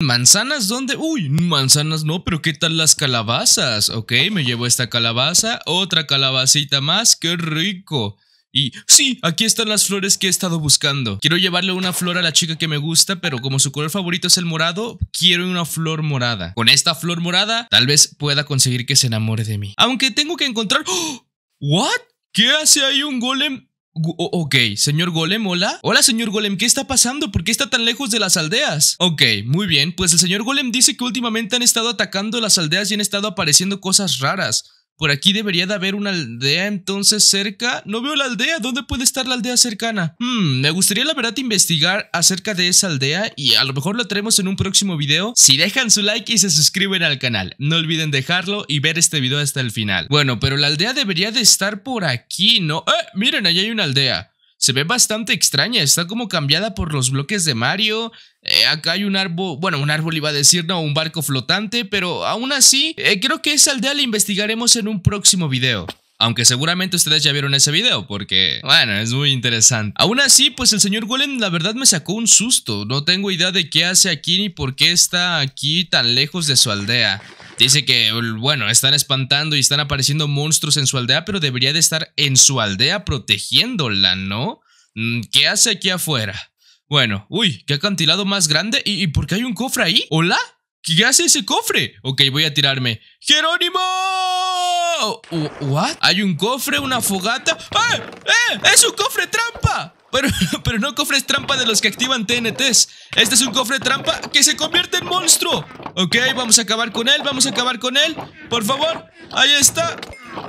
Manzanas, ¿dónde? Uy, manzanas no, pero ¿qué tal las calabazas? Ok, me llevo esta calabaza, otra calabacita más, qué rico. Y sí, aquí están las flores que he estado buscando. Quiero llevarle una flor a la chica que me gusta, pero como su color favorito es el morado, quiero una flor morada. Con esta flor morada, tal vez pueda conseguir que se enamore de mí. Aunque tengo que encontrar... ¡Oh! ¿What? ¿Qué hace ahí un golem ok, señor Golem, hola. Hola, señor Golem, ¿qué está pasando? ¿Por qué está tan lejos de las aldeas? Ok, muy bien, pues el señor Golem dice que últimamente han estado atacando las aldeas y han estado apareciendo cosas raras. Por aquí debería de haber una aldea entonces cerca. No veo la aldea. ¿Dónde puede estar la aldea cercana? Hmm, me gustaría la verdad investigar acerca de esa aldea y a lo mejor lo traemos en un próximo video. Si dejan su like y se suscriben al canal. No olviden dejarlo y ver este video hasta el final. Bueno, pero la aldea debería de estar por aquí, ¿no? ¡Eh! Miren, ahí hay una aldea se ve bastante extraña, está como cambiada por los bloques de Mario. Eh, acá hay un árbol, bueno, un árbol iba a decir, no, un barco flotante, pero aún así, eh, creo que esa aldea la investigaremos en un próximo video. Aunque seguramente ustedes ya vieron ese video porque, bueno, es muy interesante. Aún así, pues el señor Golem la verdad me sacó un susto. No tengo idea de qué hace aquí ni por qué está aquí tan lejos de su aldea. Dice que, bueno, están espantando y están apareciendo monstruos en su aldea, pero debería de estar en su aldea protegiéndola, ¿no? Mm, ¿Qué hace aquí afuera? Bueno, uy, qué acantilado más grande. ¿Y, ¿Y, por qué hay un cofre ahí? ¿Hola? ¿Qué hace ese cofre? Ok, voy a tirarme. ¡Jerónimo! ¿What? Hay un cofre, una fogata. ¡Eh! ¡Eh! ¡Es un cofre trampa! Pero, no cofres trampa de los que activan TNTs. Este es un cofre trampa que se convierte en monstruo. Ok, vamos a acabar con él, vamos a acabar con él. Por favor, ahí está.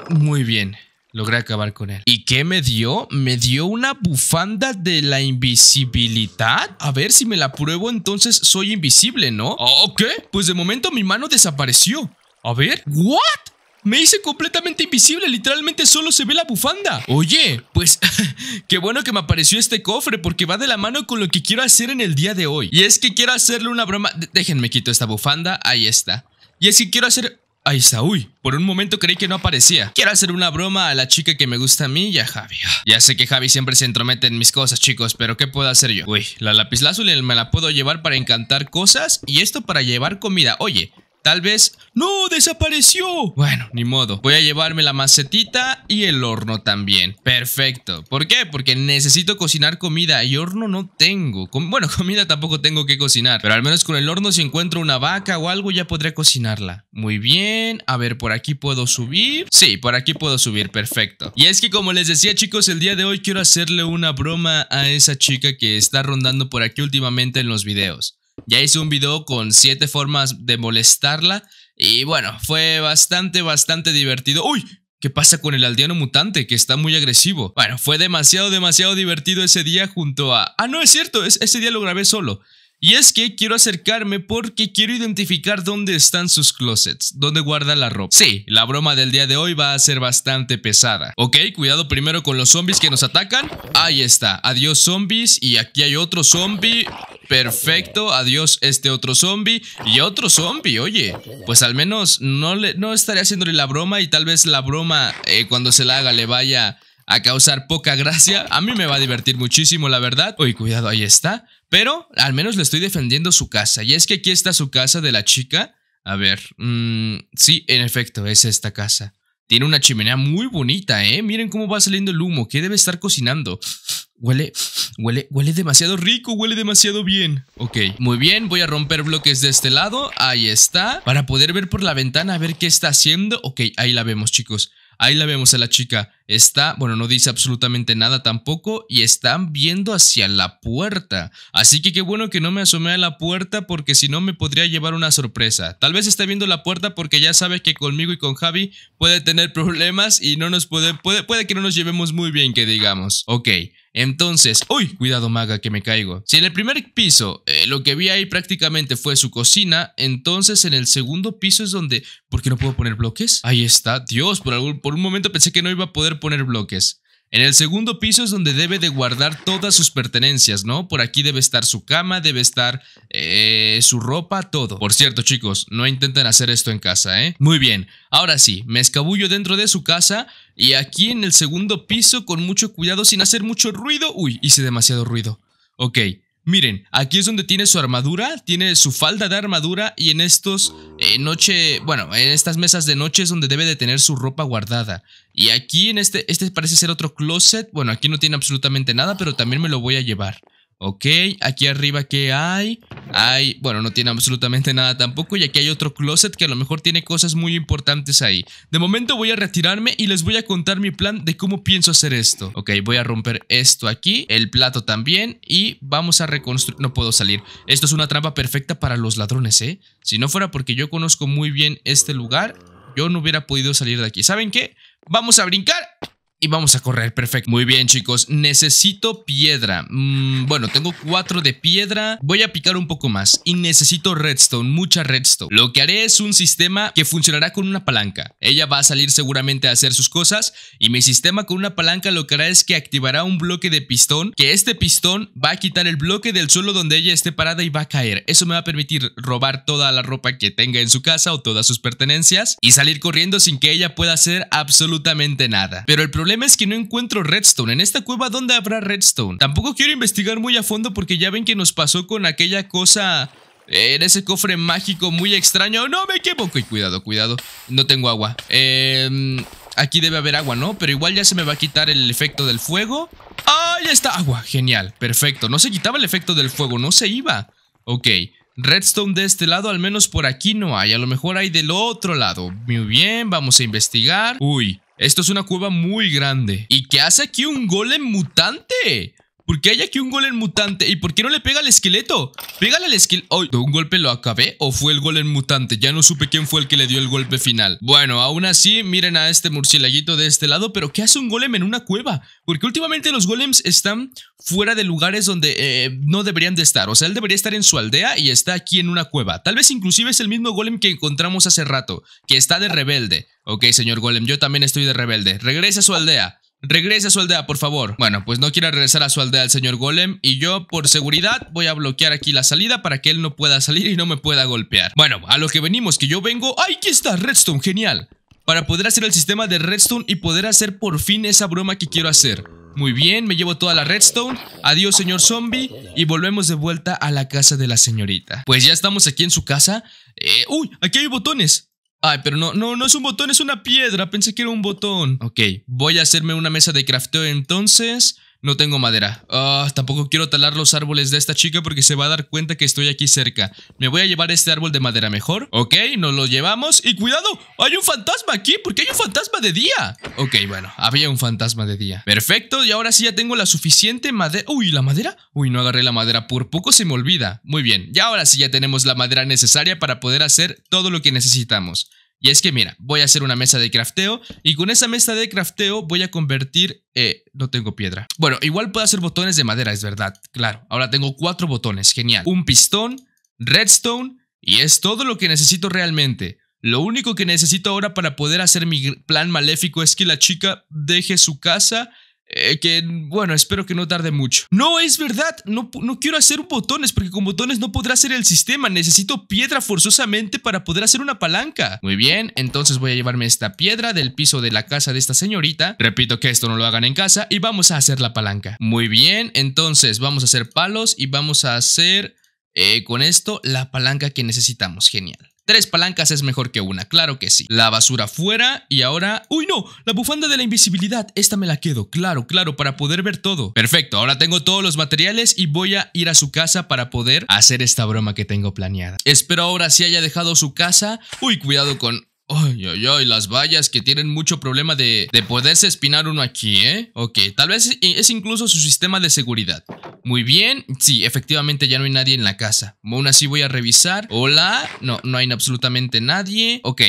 Muy bien. Logré acabar con él. ¿Y qué me dio? Me dio una bufanda de la invisibilidad. A ver, si me la pruebo, entonces soy invisible, ¿no? Ok, Pues de momento mi mano desapareció. A ver. ¿What? Me hice completamente invisible, literalmente solo se ve la bufanda. Oye, pues qué bueno que me apareció este cofre porque va de la mano con lo que quiero hacer en el día de hoy. Y es que quiero hacerle una broma... Déjenme quito esta bufanda, ahí está. Y es que quiero hacer... Ahí está, uy, por un momento creí que no aparecía. Quiero hacer una broma a la chica que me gusta a mí y a Javi. Ah, ya sé que Javi siempre se entromete en mis cosas, chicos, pero ¿qué puedo hacer yo? Uy, la lapislázuli me la puedo llevar para encantar cosas y esto para llevar comida. Oye, Tal vez... ¡No! ¡Desapareció! Bueno, ni modo. Voy a llevarme la macetita y el horno también. Perfecto. ¿Por qué? Porque necesito cocinar comida y horno no tengo. bueno, comida tampoco tengo que cocinar. Pero al menos con el horno si encuentro una vaca o algo ya podré cocinarla. Muy bien. A ver, ¿por aquí puedo subir? Sí, por aquí puedo subir. Perfecto. Y es que como les decía chicos, el día de hoy quiero hacerle una broma a esa chica que está rondando por aquí últimamente en los videos. Ya hice un video con siete formas de molestarla. Y bueno, fue bastante, bastante divertido. ¡Uy! ¿Qué pasa con el aldeano mutante que está muy agresivo? Bueno, fue demasiado, demasiado divertido ese día junto a... Ah, no, es cierto, ese día lo grabé solo. Y es que quiero acercarme porque quiero identificar dónde están sus closets, dónde guarda la ropa. Sí, la broma del día de hoy va a ser bastante pesada. Ok, cuidado primero con los zombies que nos atacan. Ahí está, adiós zombies y aquí hay otro zombie. Perfecto, adiós este otro zombie y otro zombie, oye. Pues al menos no, le, no estaré haciéndole la broma y tal vez la broma eh, cuando se la haga le vaya a causar poca gracia. A mí me va a divertir muchísimo, la verdad. Uy, cuidado, ahí está. Pero al menos le estoy defendiendo su casa. Y es que aquí está su casa de la chica. A ver, mm, sí, en efecto, es esta casa. Tiene una chimenea muy bonita, ¿eh? Miren cómo va saliendo el humo. ¿Qué debe estar cocinando? Huele, huele, huele demasiado rico, huele demasiado bien. Ok, muy bien, voy a romper bloques de este lado. Ahí está. Para poder ver por la ventana a ver qué está haciendo. Ok, ahí la vemos, chicos. Ahí la vemos a la chica. Está, bueno, no dice absolutamente nada tampoco y están viendo hacia la puerta. Así que qué bueno que no me asomé a la puerta porque si no me podría llevar una sorpresa. Tal vez está viendo la puerta porque ya sabe que conmigo y con Javi puede tener problemas y no nos puede, puede, puede que no nos llevemos muy bien, que digamos. Ok, entonces, uy, cuidado maga que me caigo. Si en el primer piso eh, lo que vi ahí prácticamente fue su cocina, entonces en el segundo piso es donde... ¿Por qué no puedo poner bloques? Ahí está, Dios, por, algún, por un momento pensé que no iba a poder poner bloques. En el segundo piso es donde debe de guardar todas sus pertenencias, ¿no? Por aquí debe estar su cama, debe estar eh, su ropa, todo. Por cierto, chicos, no intenten hacer esto en casa, ¿eh? Muy bien, ahora sí, me escabullo dentro de su casa y aquí en el segundo piso con mucho cuidado sin hacer mucho ruido. Uy, hice demasiado ruido. Ok, Miren, aquí es donde tiene su armadura, tiene su falda de armadura y en estos eh, noche, bueno, en estas mesas de noche es donde debe de tener su ropa guardada. Y aquí en este, este parece ser otro closet, bueno, aquí no tiene absolutamente nada, pero también me lo voy a llevar. Ok, aquí arriba que hay. Hay, bueno, no tiene absolutamente nada tampoco. Y aquí hay otro closet que a lo mejor tiene cosas muy importantes ahí. De momento voy a retirarme y les voy a contar mi plan de cómo pienso hacer esto. Ok, voy a romper esto aquí, el plato también. Y vamos a reconstruir. No puedo salir. Esto es una trampa perfecta para los ladrones, ¿eh? Si no fuera porque yo conozco muy bien este lugar, yo no hubiera podido salir de aquí. ¿Saben qué? Vamos a brincar y vamos a correr, perfecto. Muy bien, chicos. Necesito piedra. Mm, bueno, tengo cuatro de piedra. Voy a picar un poco más. Y necesito redstone, mucha redstone. Lo que haré es un sistema que funcionará con una palanca. Ella va a salir seguramente a hacer sus cosas. Y mi sistema con una palanca lo que hará es que activará un bloque de pistón. Que este pistón va a quitar el bloque del suelo donde ella esté parada y va a caer. Eso me va a permitir robar toda la ropa que tenga en su casa o todas sus pertenencias. Y salir corriendo sin que ella pueda hacer absolutamente nada. Pero el problema problema es que no encuentro redstone. En esta cueva, ¿dónde habrá redstone? Tampoco quiero investigar muy a fondo porque ya ven que nos pasó con aquella cosa... Eh, en ese cofre mágico muy extraño. No me equivoco. Y cuidado, cuidado. No tengo agua. Em, aquí debe haber agua, ¿no? Pero igual ya se me va a quitar el efecto del fuego. ¡Ah! Ya está agua. Genial. Perfecto. No se quitaba el efecto del fuego. No se iba. Ok. Redstone de este lado, al menos por aquí no hay. A lo mejor hay del otro lado. Muy bien, vamos a investigar. Uy, esto es una cueva muy grande. ¿Y qué hace aquí un golem mutante? ¿Por qué hay aquí un golem mutante? ¿Y por qué no le pega al esqueleto? Pégale al esqueleto. Oh, ¿Un golpe lo acabé o fue el golem mutante? Ya no supe quién fue el que le dio el golpe final. Bueno, aún así, miren a este murcielaguito de este lado. ¿Pero qué hace un golem en una cueva? Porque últimamente los golems están fuera de lugares donde eh, no deberían de estar. O sea, él debería estar en su aldea y está aquí en una cueva. Tal vez inclusive es el mismo golem que encontramos hace rato, que está de rebelde. Ok, señor golem, yo también estoy de rebelde. Regrese a su aldea. Regrese a su aldea, por favor. Bueno, pues no quiere regresar a su aldea el señor Golem y yo, por seguridad, voy a bloquear aquí la salida para que él no pueda salir y no me pueda golpear. Bueno, a lo que venimos, que yo vengo... ¡Ay, aquí está! Redstone, genial. Para poder hacer el sistema de Redstone y poder hacer por fin esa broma que quiero hacer. Muy bien, me llevo toda la redstone. Adiós, señor zombie. Y volvemos de vuelta a la casa de la señorita. Pues ya estamos aquí en su casa. Eh, ¡Uy! Aquí hay botones. Ay, pero no, no, no es un botón, es una piedra. Pensé que era un botón. Ok, voy a hacerme una mesa de crafteo entonces. No tengo madera. Ah, tampoco quiero talar los árboles de esta chica porque se va a dar cuenta que estoy aquí cerca. Me voy a llevar este árbol de madera mejor. Ok, nos lo llevamos. Y cuidado, hay un fantasma aquí. porque hay un fantasma de día? Ok, bueno, había un fantasma de día. Perfecto, y ahora sí ya tengo la suficiente madera. Uy, ¿la madera? Uy, no agarré la madera. Por poco se me olvida. Muy bien, y ahora sí ya tenemos la madera necesaria para poder hacer todo lo que necesitamos. Y es que mira, voy a hacer una mesa de crafteo y con esa mesa de crafteo voy a convertir... Eh, no tengo piedra. Bueno, igual puedo hacer botones de madera, es verdad, claro. Ahora tengo cuatro botones, genial. Un pistón, redstone y es todo lo que necesito realmente. Lo único que necesito ahora para poder hacer mi plan maléfico es que la chica deje su casa eh, que bueno, espero que no tarde mucho. No, es verdad, no, no quiero hacer botones porque con botones no podrá hacer el sistema. Necesito piedra forzosamente para poder hacer una palanca. Muy bien, entonces voy a llevarme esta piedra del piso de la casa de esta señorita. Repito que esto no lo hagan en casa y vamos a hacer la palanca. Muy bien, entonces vamos a hacer palos y vamos a hacer eh, con esto la palanca que necesitamos. Genial. Tres palancas es mejor que una, claro que sí. La basura fuera y ahora... ¡Uy, no! La bufanda de la invisibilidad. Esta me la quedo, claro, claro, para poder ver todo. Perfecto, ahora tengo todos los materiales y voy a ir a su casa para poder hacer esta broma que tengo planeada. Espero ahora sí haya dejado su casa. ¡Uy, cuidado con... Ay, ay, ay, las vallas que tienen mucho problema de, de poderse espinar uno aquí, ¿eh? Ok, tal vez es incluso su sistema de seguridad. Muy bien, sí, efectivamente ya no hay nadie en la casa. Aún así voy a revisar. Hola, no, no hay absolutamente nadie. Ok,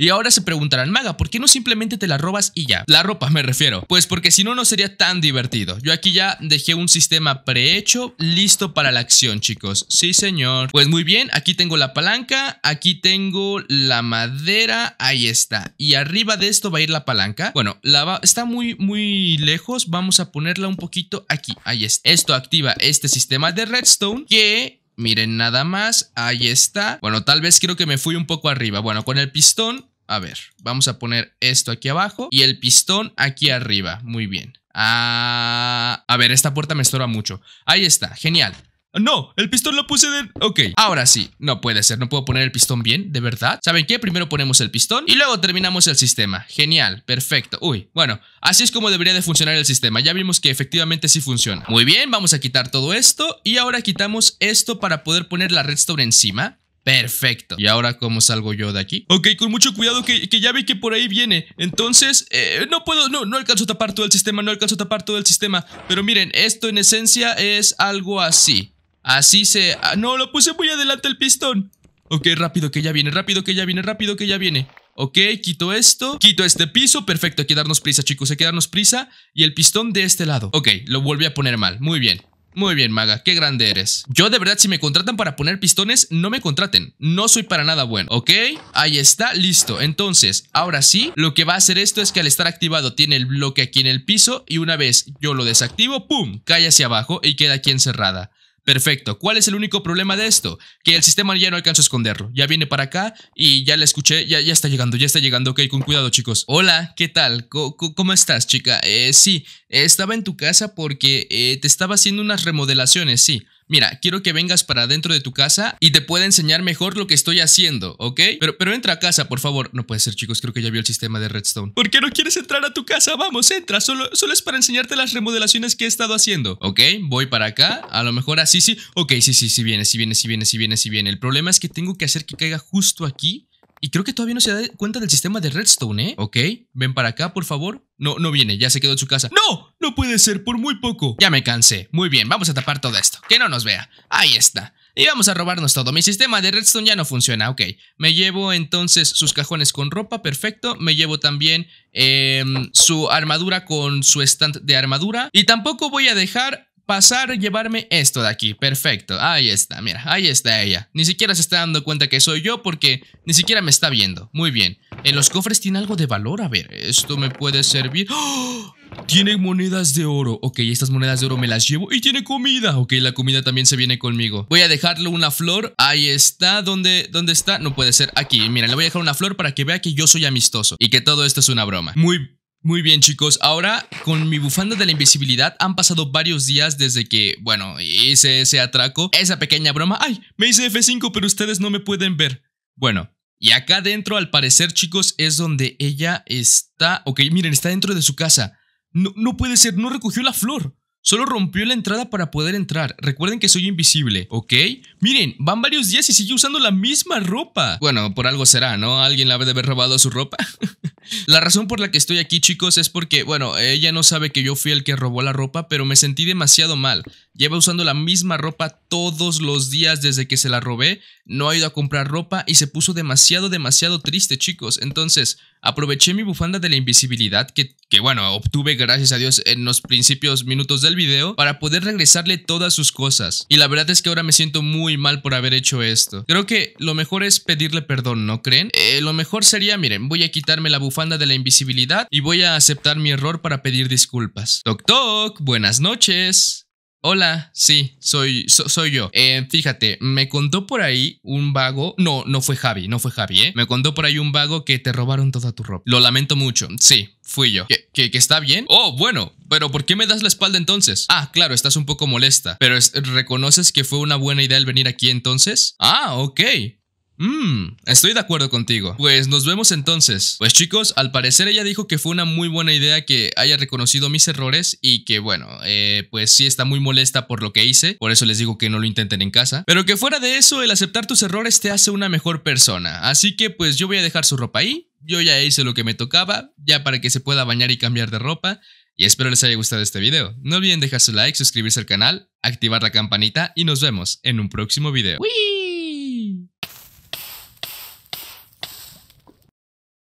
y ahora se preguntarán, Maga, ¿por qué no simplemente te la robas y ya? La ropa me refiero. Pues porque si no, no sería tan divertido. Yo aquí ya dejé un sistema prehecho, listo para la acción, chicos. Sí, señor. Pues muy bien, aquí tengo la palanca, aquí tengo la madera, ahí está. Y arriba de esto va a ir la palanca. Bueno, está muy, muy lejos. Vamos a ponerla un poquito aquí, ahí está. Esto activa este sistema de redstone que Miren, nada más, ahí está. Bueno, tal vez creo que me fui un poco arriba. Bueno, con el pistón, a ver, vamos a poner esto aquí abajo y el pistón aquí arriba. Muy bien. Ah, a ver, esta puerta me estorba mucho. Ahí está, genial. No, el pistón lo puse de... Ok, ahora sí, no puede ser, no puedo poner el pistón bien, de verdad ¿Saben qué? Primero ponemos el pistón y luego terminamos el sistema Genial, perfecto, uy, bueno, así es como debería de funcionar el sistema Ya vimos que efectivamente sí funciona Muy bien, vamos a quitar todo esto y ahora quitamos esto para poder poner la redstone encima Perfecto. ¿Y ahora cómo salgo yo de aquí? Ok, con mucho cuidado que, que ya vi que por ahí viene. Entonces, eh, no puedo, no, no alcanzo a tapar todo el sistema, no alcanzo a tapar todo el sistema. Pero miren, esto en esencia es algo así. Así se... Ah, no, lo puse muy adelante el pistón. Ok, rápido que ya viene, rápido que ya viene, rápido que ya viene. Ok, quito esto, quito este piso, perfecto, hay que darnos prisa chicos, hay que darnos prisa Y el pistón de este lado Ok, lo volví a poner mal, muy bien muy bien, Maga, qué grande eres. Yo de verdad, si me contratan para poner pistones, no me contraten. No soy para nada bueno, ¿ok? Ahí está, listo. Entonces, ahora sí, lo que va a hacer esto es que al estar activado tiene el bloque aquí en el piso y una vez yo lo desactivo, ¡pum! Cae hacia abajo y queda aquí encerrada. Perfecto. ¿Cuál es el único problema de esto? Que el sistema ya no alcanza a esconderlo. Ya viene para acá y ya la escuché. Ya, ya está llegando, ya está llegando. Ok, con cuidado, chicos. Hola, ¿qué tal? ¿Cómo, estás, chica? Eh, sí, estaba en tu casa porque eh, te estaba haciendo unas remodelaciones, sí mira, quiero que vengas para dentro de tu casa y te pueda enseñar mejor lo que estoy haciendo, ¿ok? Pero, pero entra a casa, por favor. No puede ser, chicos, creo que ya vio el sistema de redstone. ¿Por qué no quieres entrar a tu casa? Vamos, entra, solo, solo es para enseñarte las remodelaciones que he estado haciendo. Ok, voy para acá, a lo mejor así sí. Ok, sí, sí, sí viene, sí viene, sí viene, sí viene, sí viene. El problema es que tengo que hacer que caiga justo aquí y creo que todavía no se da cuenta del sistema de redstone, ¿eh? Ok, ven para acá, por favor. No, no viene, ya se quedó en su casa. ¡No! No puede ser, por muy poco. Ya me cansé. Muy bien, vamos a tapar todo esto. Que no nos vea. Ahí está. Y vamos a robarnos todo. Mi sistema de redstone ya no funciona, ok. Me llevo entonces sus cajones con ropa, perfecto. Me llevo también em, su armadura con su stand de armadura. Y tampoco voy a dejar pasar, llevarme esto de aquí. Perfecto. Ahí está, mira, ahí está ella. Ni siquiera se está dando cuenta que soy yo porque ni siquiera me está viendo. Muy bien. En los cofres tiene algo de valor. A ver, esto me puede servir. ¡Oh! Tiene monedas de oro. Ok, estas monedas de oro me las llevo. Y tiene comida. Ok, la comida también se viene conmigo. Voy a dejarle una flor. Ahí está. ¿Dónde, ¿Dónde está? No puede ser. Aquí, mira, le voy a dejar una flor para que vea que yo soy amistoso. Y que todo esto es una broma. Muy muy bien chicos, ahora con mi bufanda de la invisibilidad han pasado varios días desde que, bueno, hice ese atraco, esa pequeña broma, ay, me hice F5 pero ustedes no me pueden ver. Bueno, y acá dentro al parecer chicos es donde ella está, ok, miren, está dentro de su casa. No, no puede ser, no recogió la flor. Solo rompió la entrada para poder entrar. Recuerden que soy invisible, ¿ok? Miren, van varios días y sigue usando la misma ropa. Bueno, por algo será, ¿no? Alguien la de haber robado su ropa. la razón por la que estoy aquí, chicos, es porque, bueno, ella no sabe que yo fui el que robó la ropa, pero me sentí demasiado mal. Lleva usando la misma ropa todos los días desde que se la robé, no ha ido a comprar ropa y se puso demasiado, demasiado triste, chicos. Entonces, aproveché mi bufanda de la invisibilidad que, que bueno, obtuve gracias a Dios en los principios minutos del video para poder regresarle todas sus cosas. Y la verdad es que ahora me siento muy mal por haber hecho esto. Creo que lo mejor es pedirle perdón, ¿no creen? Eh, lo mejor sería, miren, voy a quitarme la bufanda de la invisibilidad y voy a aceptar mi error para pedir disculpas. Toc toc, buenas noches. Hola, sí, soy, soy yo. Eh, fíjate, me contó por ahí un vago. No, no fue Javi, no fue Javi, ¿eh? Me contó por ahí un vago que te robaron toda tu ropa. Lo lamento mucho. Sí, fui yo. ¿Que, está bien? Oh, bueno, pero ¿por qué me das la espalda entonces? Ah, claro, estás un poco molesta. Pero ¿reconoces que fue una buena idea el venir aquí entonces? Ah, ok. Mmm, estoy de acuerdo contigo. Pues nos vemos entonces. Pues chicos, al parecer ella dijo que fue una muy buena idea que haya reconocido mis errores y que bueno, eh, pues sí está muy molesta por lo que hice, por eso les digo que no lo intenten en casa. Pero que fuera de eso, el aceptar tus errores te hace una mejor persona. Así que pues yo voy a dejar su ropa ahí. Yo ya hice lo que me tocaba, ya para que se pueda bañar y cambiar de ropa. Y espero les haya gustado este video. No olviden dejar su like, suscribirse al canal, activar la campanita y nos vemos en un próximo video. ¡Wii!